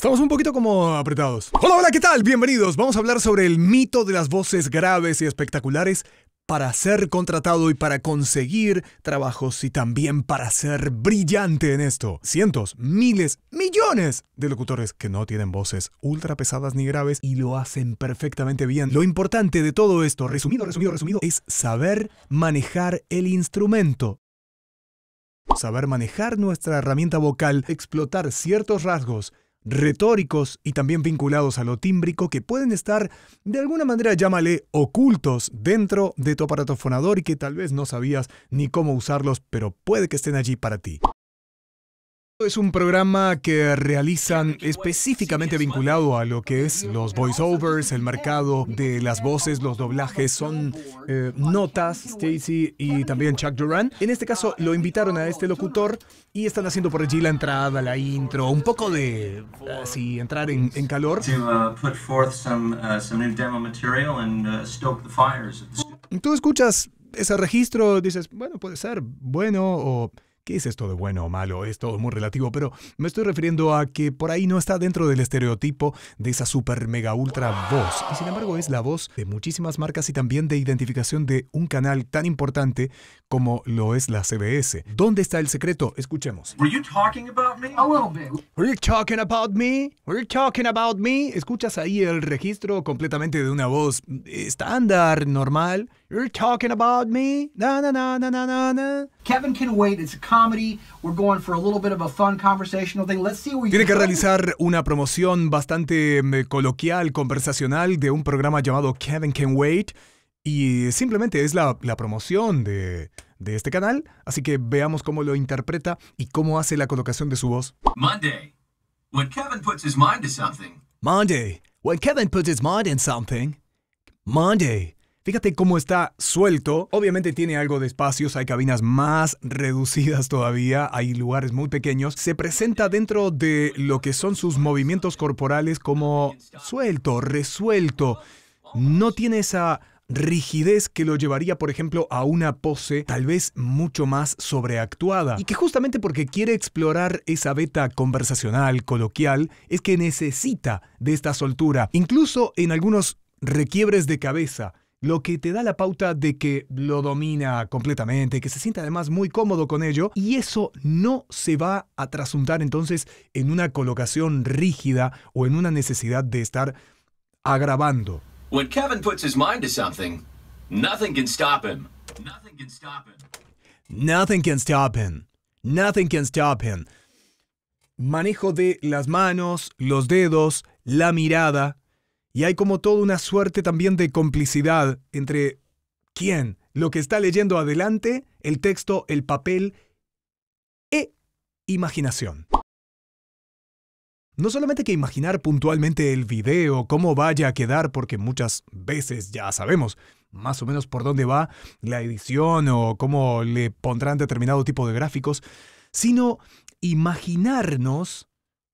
Estamos un poquito como apretados. Hola, hola, ¿qué tal? Bienvenidos. Vamos a hablar sobre el mito de las voces graves y espectaculares para ser contratado y para conseguir trabajos y también para ser brillante en esto. Cientos, miles, millones de locutores que no tienen voces ultra pesadas ni graves y lo hacen perfectamente bien. Lo importante de todo esto, resumido, resumido, resumido, es saber manejar el instrumento saber manejar nuestra herramienta vocal, explotar ciertos rasgos retóricos y también vinculados a lo tímbrico que pueden estar, de alguna manera llámale, ocultos dentro de tu aparato fonador y que tal vez no sabías ni cómo usarlos, pero puede que estén allí para ti. Es un programa que realizan específicamente vinculado a lo que es los voiceovers, el mercado de las voces, los doblajes, son eh, notas, Stacy y también Chuck Duran. En este caso lo invitaron a este locutor y están haciendo por allí la entrada, la intro, un poco de así entrar en, en calor. Tú escuchas ese registro, dices, bueno, puede ser bueno o ¿Qué es esto de bueno o malo? Es todo muy relativo, pero me estoy refiriendo a que por ahí no está dentro del estereotipo de esa super mega ultra voz. Y sin embargo es la voz de muchísimas marcas y también de identificación de un canal tan importante como lo es la CBS. ¿Dónde está el secreto? Escuchemos. you talking about me? you talking about Escuchas ahí el registro completamente de una voz estándar, normal You're talking about me? Na na na na na na na. Kevin Can Wait, it's a comedy. We're going for a little bit of a fun conversational thing. Let's see where Tiene que realizar una promoción bastante mm, coloquial, conversacional de un programa llamado Kevin Can Wait. Y simplemente es la, la promoción de, de este canal. Así que veamos cómo lo interpreta y cómo hace la colocación de su voz. Monday. When Kevin puts his mind to something. Monday. When Kevin puts his mind in something. Monday. Fíjate cómo está suelto. Obviamente tiene algo de espacios, hay cabinas más reducidas todavía, hay lugares muy pequeños. Se presenta dentro de lo que son sus movimientos corporales como suelto, resuelto. No tiene esa rigidez que lo llevaría, por ejemplo, a una pose tal vez mucho más sobreactuada. Y que justamente porque quiere explorar esa beta conversacional, coloquial, es que necesita de esta soltura. Incluso en algunos requiebres de cabeza, lo que te da la pauta de que lo domina completamente, que se sienta además muy cómodo con ello, y eso no se va a trasuntar entonces en una colocación rígida o en una necesidad de estar agravando. When Kevin puts his mind to something, nothing can stop him. Nothing can stop him. Nothing can stop him. Nothing can stop him. Manejo de las manos, los dedos, la mirada, y hay como toda una suerte también de complicidad entre quién, lo que está leyendo adelante, el texto, el papel e imaginación. No solamente que imaginar puntualmente el video, cómo vaya a quedar, porque muchas veces ya sabemos más o menos por dónde va la edición o cómo le pondrán determinado tipo de gráficos, sino imaginarnos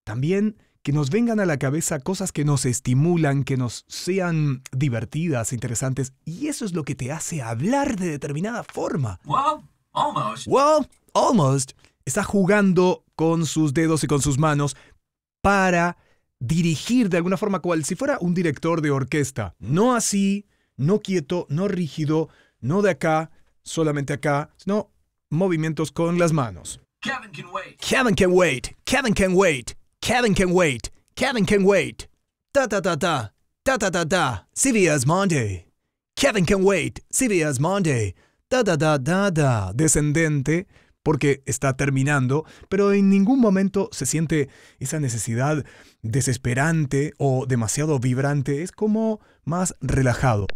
también que nos vengan a la cabeza cosas que nos estimulan, que nos sean divertidas, interesantes, y eso es lo que te hace hablar de determinada forma. Well, almost. Well, almost. Está jugando con sus dedos y con sus manos para dirigir de alguna forma cual si fuera un director de orquesta. No así, no quieto, no rígido, no de acá, solamente acá, sino movimientos con las manos. Kevin can wait. Kevin can wait. Kevin can wait. Kevin can wait. Kevin can wait. Da da da da. Da da da da. CBS Monday. Kevin can wait. CBS Monday. Da da da da da. Descendente porque está terminando, pero en ningún momento se siente esa necesidad desesperante o demasiado vibrante, es como más relajado.